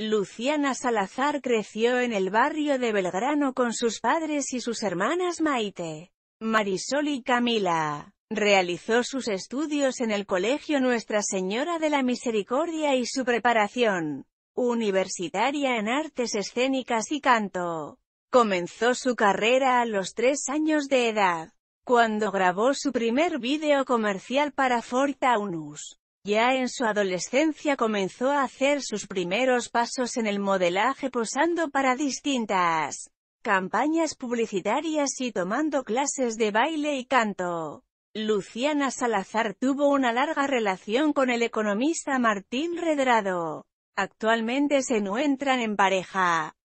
Luciana Salazar creció en el barrio de Belgrano con sus padres y sus hermanas Maite, Marisol y Camila. Realizó sus estudios en el Colegio Nuestra Señora de la Misericordia y su preparación universitaria en artes escénicas y canto. Comenzó su carrera a los tres años de edad, cuando grabó su primer video comercial para Unus. Ya en su adolescencia comenzó a hacer sus primeros pasos en el modelaje posando para distintas campañas publicitarias y tomando clases de baile y canto. Luciana Salazar tuvo una larga relación con el economista Martín Redrado. Actualmente se encuentran en pareja.